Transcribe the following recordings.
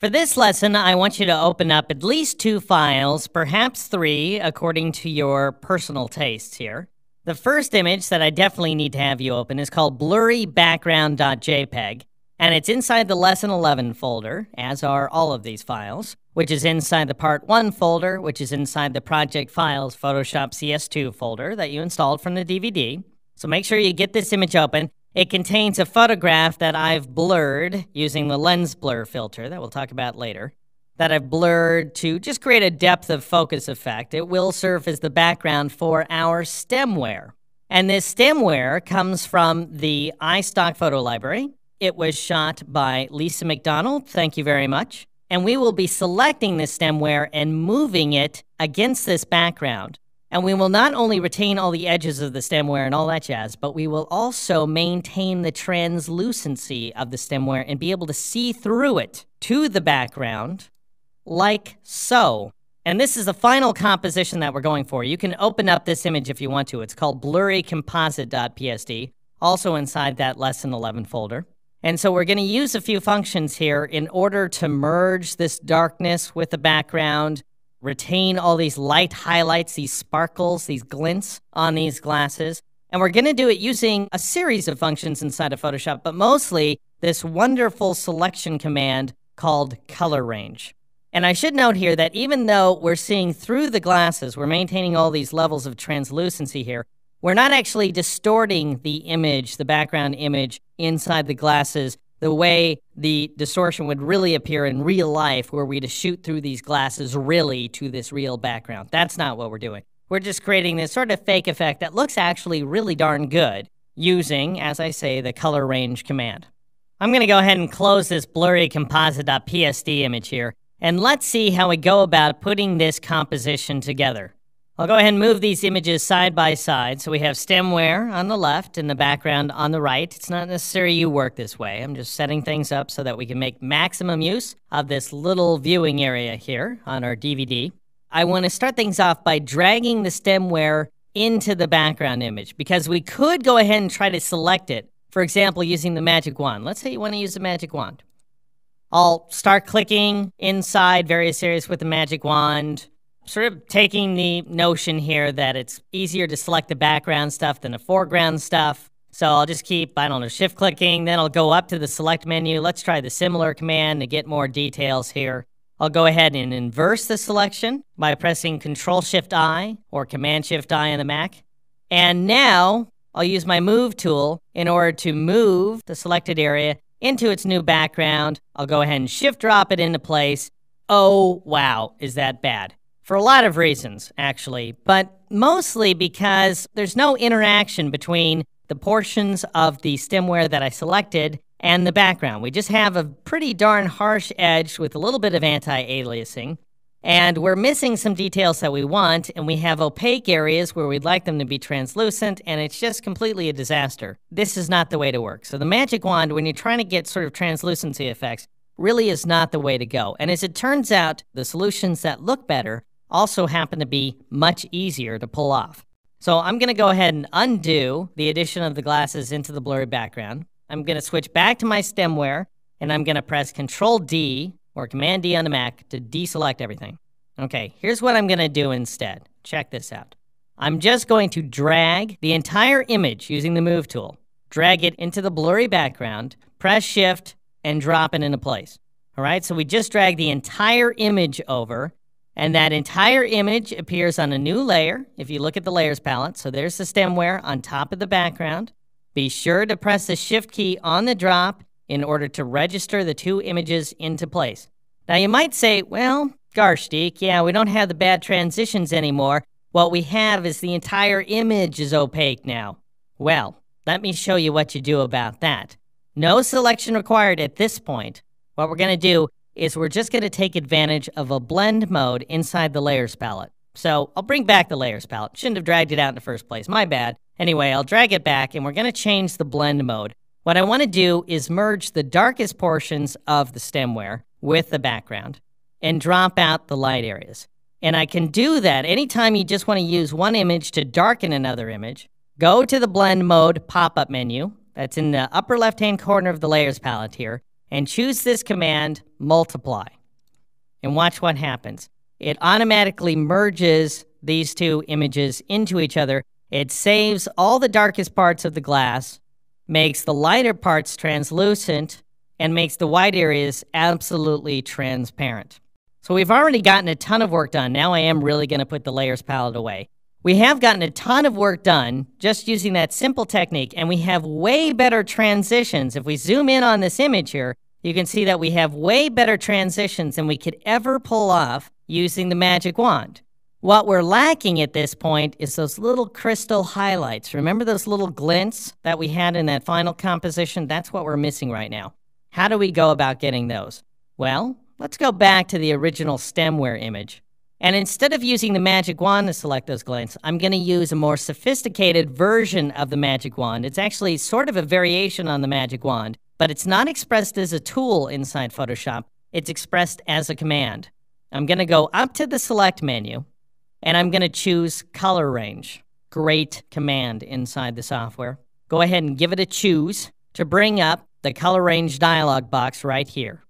For this lesson, I want you to open up at least two files, perhaps three, according to your personal tastes here. The first image that I definitely need to have you open is called blurrybackground.jpg, and it's inside the Lesson 11 folder, as are all of these files, which is inside the Part 1 folder, which is inside the Project Files Photoshop CS2 folder that you installed from the DVD. So make sure you get this image open. It contains a photograph that I've blurred using the lens blur filter that we'll talk about later, that I've blurred to just create a depth of focus effect. It will serve as the background for our stemware. And this stemware comes from the iStock Photo Library. It was shot by Lisa McDonald. Thank you very much. And we will be selecting the stemware and moving it against this background. And we will not only retain all the edges of the stemware and all that jazz, but we will also maintain the translucency of the stemware and be able to see through it to the background like so. And this is the final composition that we're going for. You can open up this image if you want to. It's called blurrycomposite.psd, also inside that lesson 11 folder. And so we're going to use a few functions here in order to merge this darkness with the background, retain all these light highlights, these sparkles, these glints on these glasses. And we're going to do it using a series of functions inside of Photoshop, but mostly this wonderful selection command called color range. And I should note here that even though we're seeing through the glasses, we're maintaining all these levels of translucency here, we're not actually distorting the image, the background image inside the glasses the way the distortion would really appear in real life, where we to shoot through these glasses really to this real background. That's not what we're doing. We're just creating this sort of fake effect that looks actually really darn good using, as I say, the color range command. I'm going to go ahead and close this blurry composite.psd image here, and let's see how we go about putting this composition together. I'll go ahead and move these images side by side. So we have stemware on the left and the background on the right. It's not necessary you work this way. I'm just setting things up so that we can make maximum use of this little viewing area here on our DVD. I want to start things off by dragging the stemware into the background image because we could go ahead and try to select it. For example, using the magic wand. Let's say you want to use the magic wand. I'll start clicking inside various areas with the magic wand sort of taking the notion here that it's easier to select the background stuff than the foreground stuff. So I'll just keep, I don't know, shift clicking. Then I'll go up to the select menu. Let's try the similar command to get more details here. I'll go ahead and inverse the selection by pressing Control Shift I or Command Shift I on the Mac. And now I'll use my Move tool in order to move the selected area into its new background. I'll go ahead and shift drop it into place. Oh, wow, is that bad? for a lot of reasons, actually, but mostly because there's no interaction between the portions of the stemware that I selected and the background. We just have a pretty darn harsh edge with a little bit of anti-aliasing, and we're missing some details that we want, and we have opaque areas where we'd like them to be translucent, and it's just completely a disaster. This is not the way to work. So the magic wand, when you're trying to get sort of translucency effects, really is not the way to go. And as it turns out, the solutions that look better also happen to be much easier to pull off. So I'm going to go ahead and undo the addition of the glasses into the blurry background. I'm going to switch back to my stemware and I'm going to press Control D or Command D on the Mac to deselect everything. Okay, here's what I'm going to do instead. Check this out. I'm just going to drag the entire image using the Move tool, drag it into the blurry background, press Shift, and drop it into place. All right, so we just drag the entire image over and that entire image appears on a new layer if you look at the layers palette. So there's the stemware on top of the background. Be sure to press the shift key on the drop in order to register the two images into place. Now you might say, well, gosh, Deke, yeah, we don't have the bad transitions anymore. What we have is the entire image is opaque now. Well, let me show you what you do about that. No selection required at this point. What we're going to do is we're just going to take advantage of a blend mode inside the layers palette. So I'll bring back the layers palette. Shouldn't have dragged it out in the first place. My bad. Anyway, I'll drag it back and we're going to change the blend mode. What I want to do is merge the darkest portions of the stemware with the background and drop out the light areas. And I can do that anytime you just want to use one image to darken another image. Go to the blend mode pop-up menu. That's in the upper left-hand corner of the layers palette here and choose this command, multiply. And watch what happens. It automatically merges these two images into each other. It saves all the darkest parts of the glass, makes the lighter parts translucent, and makes the white areas absolutely transparent. So we've already gotten a ton of work done. Now I am really going to put the layers palette away. We have gotten a ton of work done just using that simple technique, and we have way better transitions. If we zoom in on this image here, you can see that we have way better transitions than we could ever pull off using the magic wand. What we're lacking at this point is those little crystal highlights. Remember those little glints that we had in that final composition? That's what we're missing right now. How do we go about getting those? Well, let's go back to the original stemware image. And instead of using the magic wand to select those glints, I'm going to use a more sophisticated version of the magic wand. It's actually sort of a variation on the magic wand, but it's not expressed as a tool inside Photoshop. It's expressed as a command. I'm going to go up to the select menu, and I'm going to choose color range. Great command inside the software. Go ahead and give it a choose to bring up the color range dialog box right here.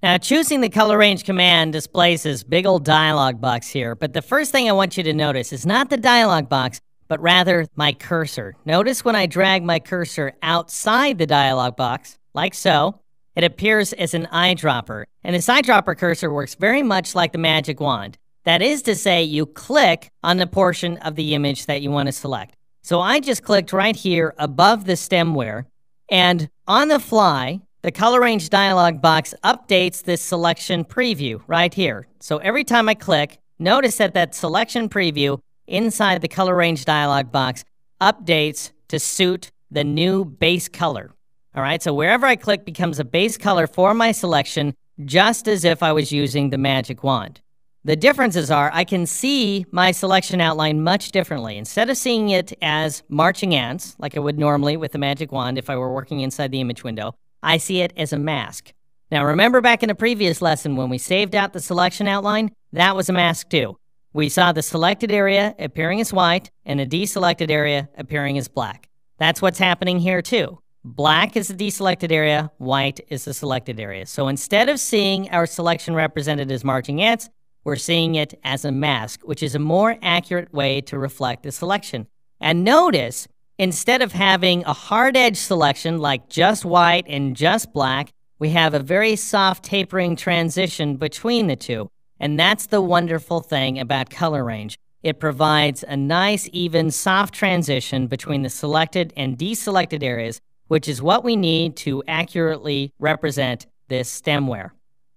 Now, choosing the color range command displays this big old dialog box here, but the first thing I want you to notice is not the dialog box, but rather my cursor. Notice when I drag my cursor outside the dialog box, like so, it appears as an eyedropper. And this eyedropper cursor works very much like the magic wand. That is to say, you click on the portion of the image that you want to select. So I just clicked right here above the stemware, and on the fly, the color range dialog box updates this selection preview right here. So every time I click, notice that that selection preview inside the color range dialog box updates to suit the new base color. All right, so wherever I click becomes a base color for my selection, just as if I was using the magic wand. The differences are I can see my selection outline much differently. Instead of seeing it as marching ants, like I would normally with the magic wand if I were working inside the image window, I see it as a mask. Now, remember back in the previous lesson when we saved out the selection outline? That was a mask too. We saw the selected area appearing as white and a deselected area appearing as black. That's what's happening here too. Black is the deselected area, white is the selected area. So instead of seeing our selection represented as marching ants, we're seeing it as a mask, which is a more accurate way to reflect the selection. And notice Instead of having a hard edge selection like just white and just black, we have a very soft tapering transition between the two. And that's the wonderful thing about color range. It provides a nice, even, soft transition between the selected and deselected areas, which is what we need to accurately represent this stemware.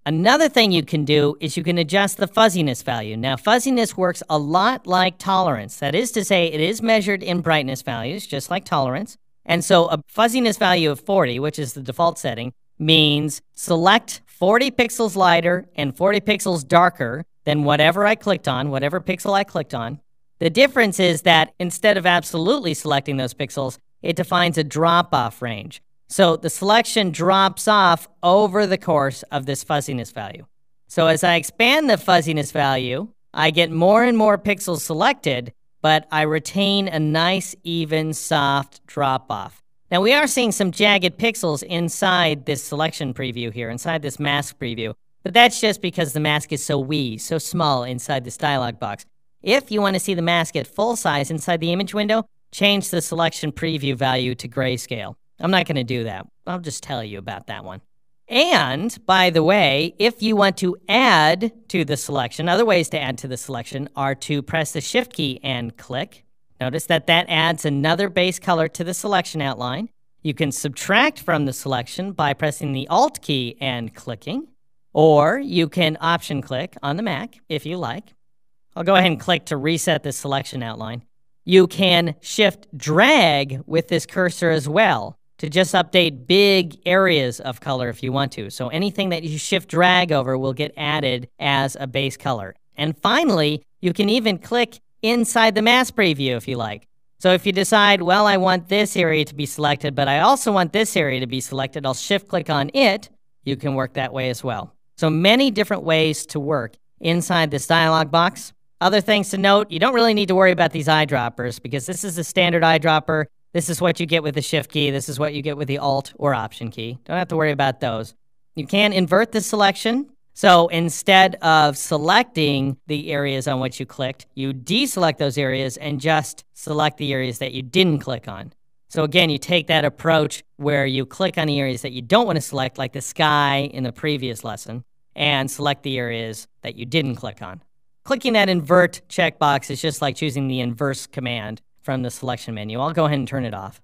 Another thing you can do is you can adjust the fuzziness value. Now, fuzziness works a lot like tolerance. That is to say, it is measured in brightness values, just like tolerance. And so a fuzziness value of 40, which is the default setting, means select 40 pixels lighter and 40 pixels darker than whatever I clicked on, whatever pixel I clicked on. The difference is that instead of absolutely selecting those pixels, it defines a drop off range. So the selection drops off over the course of this fuzziness value. So as I expand the fuzziness value, I get more and more pixels selected, but I retain a nice, even, soft drop off. Now we are seeing some jagged pixels inside this selection preview here, inside this mask preview, but that's just because the mask is so wee, so small inside this dialog box. If you want to see the mask at full size inside the image window, change the selection preview value to grayscale. I'm not going to do that. I'll just tell you about that one. And by the way, if you want to add to the selection, other ways to add to the selection are to press the Shift key and click. Notice that that adds another base color to the selection outline. You can subtract from the selection by pressing the Alt key and clicking, or you can option click on the Mac if you like. I'll go ahead and click to reset the selection outline. You can shift drag with this cursor as well to just update big areas of color if you want to. So anything that you shift drag over will get added as a base color. And finally, you can even click inside the mask preview if you like. So if you decide, well, I want this area to be selected, but I also want this area to be selected, I'll shift click on it. You can work that way as well. So many different ways to work inside this dialog box. Other things to note, you don't really need to worry about these eyedroppers because this is a standard eyedropper. This is what you get with the shift key. This is what you get with the alt or option key. Don't have to worry about those. You can invert the selection. So instead of selecting the areas on which you clicked, you deselect those areas and just select the areas that you didn't click on. So again, you take that approach where you click on the areas that you don't want to select, like the sky in the previous lesson, and select the areas that you didn't click on. Clicking that invert checkbox is just like choosing the inverse command from the selection menu. I'll go ahead and turn it off.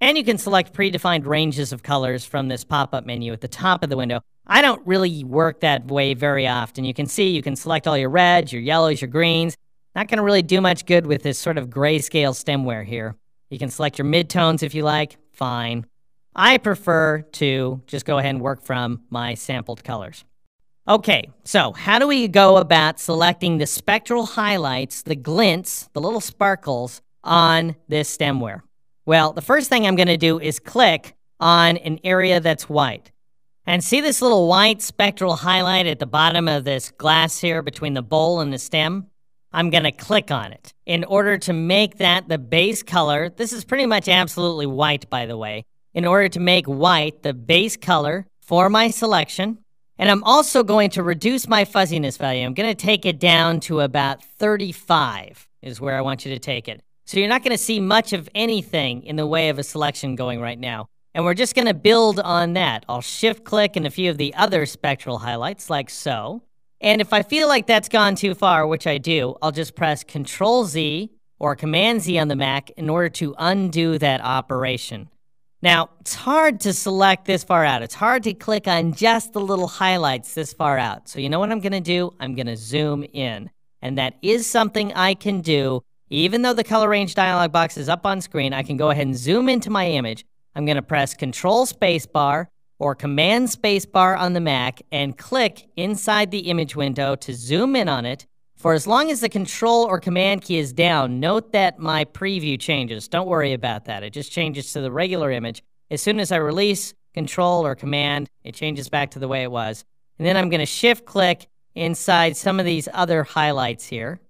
And you can select predefined ranges of colors from this pop-up menu at the top of the window. I don't really work that way very often. You can see you can select all your reds, your yellows, your greens. Not going to really do much good with this sort of grayscale stemware here. You can select your midtones if you like. Fine. I prefer to just go ahead and work from my sampled colors. Okay, so how do we go about selecting the spectral highlights, the glints, the little sparkles on this stemware? Well, the first thing I'm going to do is click on an area that's white. And see this little white spectral highlight at the bottom of this glass here between the bowl and the stem? I'm going to click on it in order to make that the base color. This is pretty much absolutely white, by the way. In order to make white the base color for my selection. And I'm also going to reduce my fuzziness value. I'm going to take it down to about 35 is where I want you to take it. So you're not going to see much of anything in the way of a selection going right now. And we're just going to build on that. I'll shift click in a few of the other spectral highlights like so. And if I feel like that's gone too far, which I do, I'll just press Control Z or Command Z on the Mac in order to undo that operation. Now, it's hard to select this far out. It's hard to click on just the little highlights this far out. So you know what I'm going to do? I'm going to zoom in. And that is something I can do even though the color range dialog box is up on screen, I can go ahead and zoom into my image. I'm going to press Control Spacebar or Command Spacebar on the Mac and click inside the image window to zoom in on it. For as long as the Control or Command key is down, note that my preview changes. Don't worry about that. It just changes to the regular image. As soon as I release Control or Command, it changes back to the way it was. And then I'm going to Shift click inside some of these other highlights here.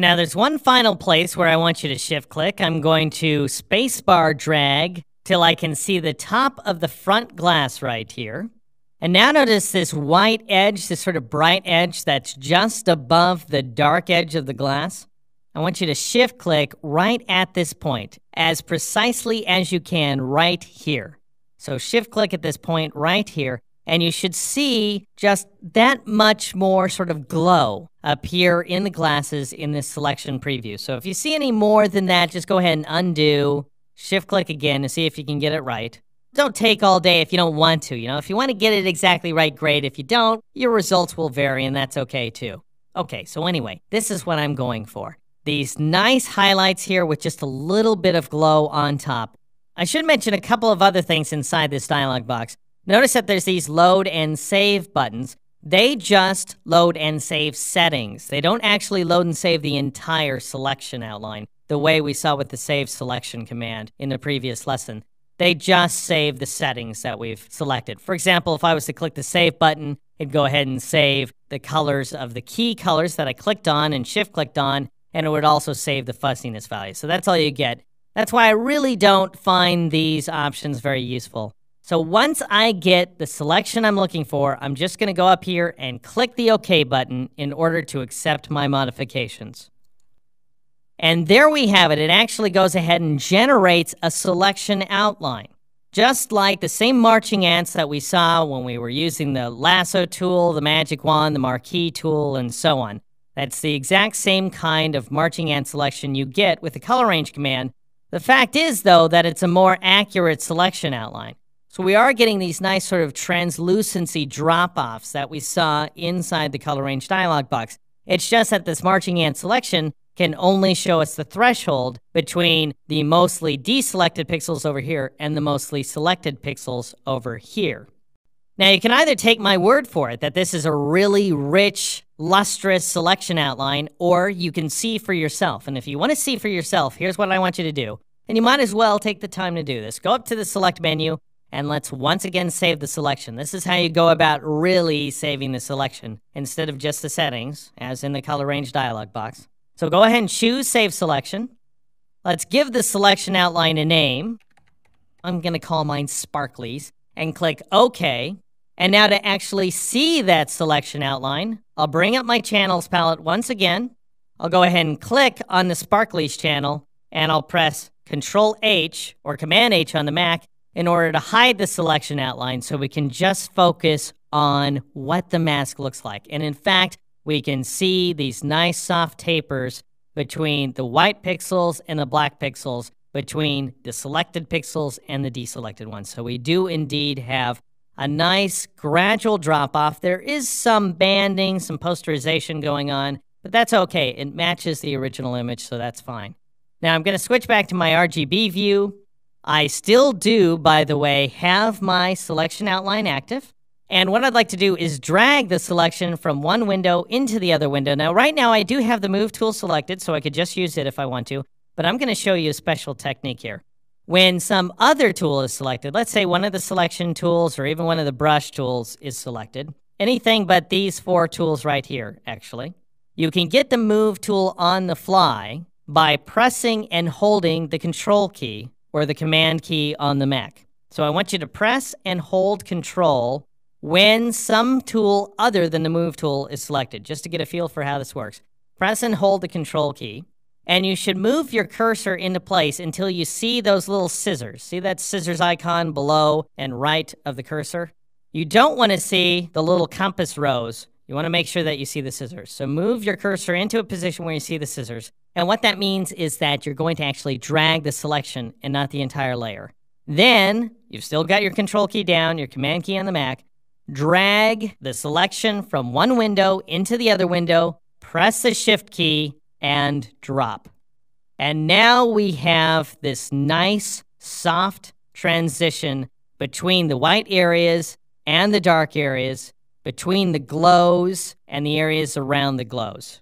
Now, there's one final place where I want you to shift click. I'm going to spacebar drag till I can see the top of the front glass right here. And now notice this white edge, this sort of bright edge that's just above the dark edge of the glass. I want you to shift click right at this point, as precisely as you can right here. So shift click at this point right here, and you should see just that much more sort of glow appear in the glasses in this selection preview. So if you see any more than that, just go ahead and undo, shift click again to see if you can get it right. Don't take all day if you don't want to. You know, if you want to get it exactly right, great. If you don't, your results will vary and that's okay too. Okay, so anyway, this is what I'm going for. These nice highlights here with just a little bit of glow on top. I should mention a couple of other things inside this dialog box. Notice that there's these load and save buttons. They just load and save settings. They don't actually load and save the entire selection outline the way we saw with the save selection command in the previous lesson. They just save the settings that we've selected. For example, if I was to click the save button, it'd go ahead and save the colors of the key colors that I clicked on and shift clicked on, and it would also save the fussiness value. So that's all you get. That's why I really don't find these options very useful. So once I get the selection I'm looking for, I'm just going to go up here and click the OK button in order to accept my modifications. And there we have it. It actually goes ahead and generates a selection outline. Just like the same marching ants that we saw when we were using the lasso tool, the magic wand, the marquee tool, and so on. That's the exact same kind of marching ant selection you get with the color range command. The fact is, though, that it's a more accurate selection outline. So we are getting these nice sort of translucency drop offs that we saw inside the color range dialog box. It's just that this marching ant selection can only show us the threshold between the mostly deselected pixels over here and the mostly selected pixels over here. Now you can either take my word for it that this is a really rich, lustrous selection outline, or you can see for yourself. And if you want to see for yourself, here's what I want you to do. And you might as well take the time to do this. Go up to the select menu, and let's once again save the selection. This is how you go about really saving the selection instead of just the settings, as in the color range dialog box. So go ahead and choose save selection. Let's give the selection outline a name. I'm going to call mine Sparklies and click OK. And now to actually see that selection outline, I'll bring up my channels palette once again. I'll go ahead and click on the Sparklies channel and I'll press Control H or Command H on the Mac in order to hide the selection outline so we can just focus on what the mask looks like. And in fact, we can see these nice soft tapers between the white pixels and the black pixels, between the selected pixels and the deselected ones. So we do indeed have a nice gradual drop off. There is some banding, some posterization going on, but that's okay. It matches the original image, so that's fine. Now I'm going to switch back to my RGB view. I still do, by the way, have my selection outline active. And what I'd like to do is drag the selection from one window into the other window. Now, right now, I do have the move tool selected, so I could just use it if I want to. But I'm going to show you a special technique here. When some other tool is selected, let's say one of the selection tools or even one of the brush tools is selected, anything but these four tools right here, actually, you can get the move tool on the fly by pressing and holding the control key or the command key on the Mac. So I want you to press and hold control when some tool other than the move tool is selected, just to get a feel for how this works. Press and hold the control key, and you should move your cursor into place until you see those little scissors. See that scissors icon below and right of the cursor? You don't want to see the little compass rose. You want to make sure that you see the scissors. So move your cursor into a position where you see the scissors. And what that means is that you're going to actually drag the selection and not the entire layer. Then you've still got your control key down, your command key on the Mac. Drag the selection from one window into the other window, press the shift key, and drop. And now we have this nice, soft transition between the white areas and the dark areas, between the glows and the areas around the glows.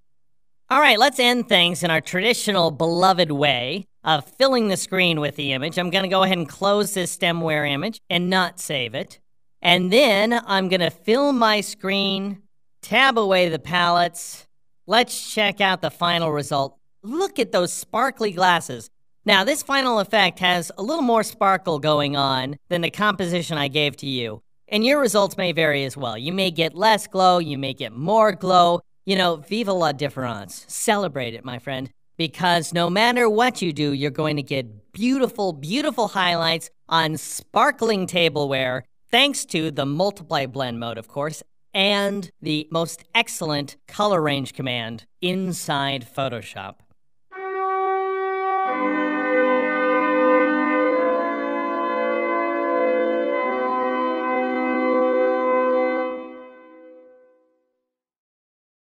All right, let's end things in our traditional beloved way of filling the screen with the image. I'm going to go ahead and close this stemware image and not save it. And then I'm going to fill my screen, tab away the palettes. Let's check out the final result. Look at those sparkly glasses. Now, this final effect has a little more sparkle going on than the composition I gave to you. And your results may vary as well. You may get less glow, you may get more glow, you know, vive la difference. Celebrate it, my friend, because no matter what you do, you're going to get beautiful, beautiful highlights on sparkling tableware, thanks to the multiply blend mode, of course, and the most excellent color range command inside Photoshop.